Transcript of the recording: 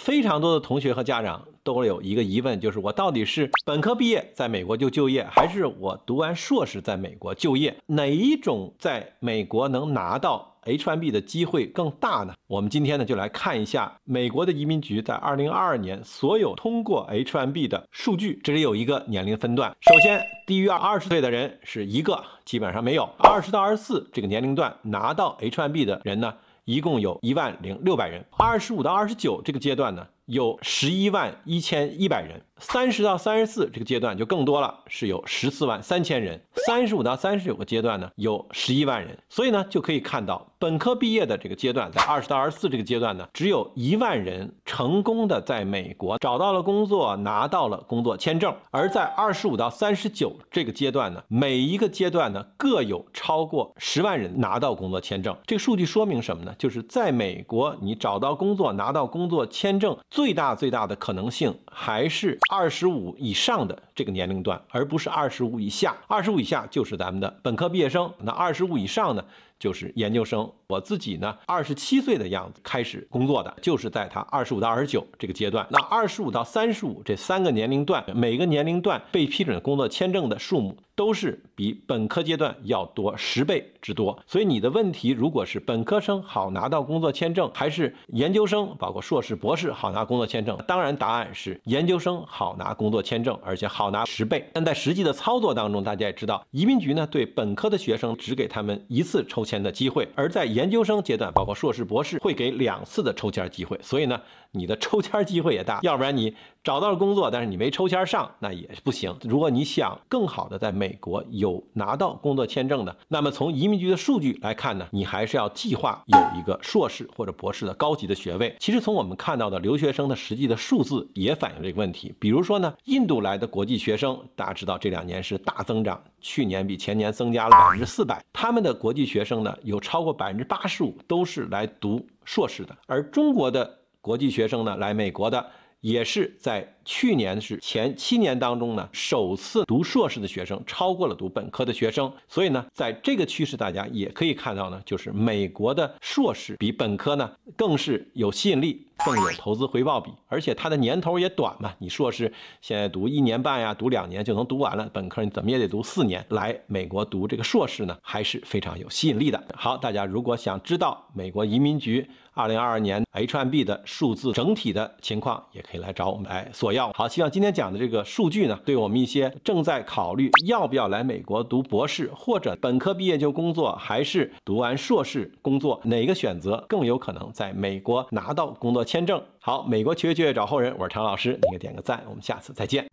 非常多的同学和家长都有一个疑问，就是我到底是本科毕业在美国就就业，还是我读完硕士在美国就业？哪一种在美国能拿到 H1B 的机会更大呢？我们今天呢就来看一下美国的移民局在二零二二年所有通过 H1B 的数据。这里有一个年龄分段，首先低于二十岁的人是一个基本上没有，二十到二十四这个年龄段拿到 H1B 的人呢。一共有一万零六百人，二十五到二十九这个阶段呢。有十一万一千一百人，三十到三十四这个阶段就更多了，是有十四万三千人。三十五到三十九个阶段呢，有十一万人。所以呢，就可以看到本科毕业的这个阶段，在二十到二十四这个阶段呢，只有一万人成功的在美国找到了工作，拿到了工作签证。而在二十五到三十九这个阶段呢，每一个阶段呢各有超过十万人拿到工作签证。这个数据说明什么呢？就是在美国，你找到工作，拿到工作签证。最大最大的可能性还是二十五以上的这个年龄段，而不是二十五以下。二十五以下就是咱们的本科毕业生，那二十五以上呢？就是研究生，我自己呢，二十七岁的样子开始工作的，就是在他二十五到二十九这个阶段。那二十五到三十五这三个年龄段，每个年龄段被批准工作签证的数目都是比本科阶段要多十倍之多。所以你的问题，如果是本科生好拿到工作签证，还是研究生包括硕士、博士好拿工作签证？当然，答案是研究生好拿工作签证，而且好拿十倍。但在实际的操作当中，大家也知道，移民局呢对本科的学生只给他们一次抽签。的机会，而在研究生阶段，包括硕士、博士，会给两次的抽签机会，所以呢。你的抽签机会也大，要不然你找到了工作，但是你没抽签上，那也不行。如果你想更好的在美国有拿到工作签证的，那么从移民局的数据来看呢，你还是要计划有一个硕士或者博士的高级的学位。其实从我们看到的留学生的实际的数字也反映这个问题。比如说呢，印度来的国际学生，大家知道这两年是大增长，去年比前年增加了百分之四百。他们的国际学生呢，有超过百分之八十五都是来读硕士的，而中国的。国际学生呢，来美国的也是在。去年是前七年当中呢，首次读硕士的学生超过了读本科的学生，所以呢，在这个趋势大家也可以看到呢，就是美国的硕士比本科呢更是有吸引力，更有投资回报比，而且它的年头也短嘛，你硕士现在读一年半呀，读两年就能读完了，本科你怎么也得读四年，来美国读这个硕士呢，还是非常有吸引力的。好，大家如果想知道美国移民局2022年 HMB 的数字整体的情况，也可以来找我们来索。要好，希望今天讲的这个数据呢，对我们一些正在考虑要不要来美国读博士，或者本科毕业就工作，还是读完硕士工作，哪个选择更有可能在美国拿到工作签证？好，美国求学就业找后人，我是常老师，你给点个赞，我们下次再见。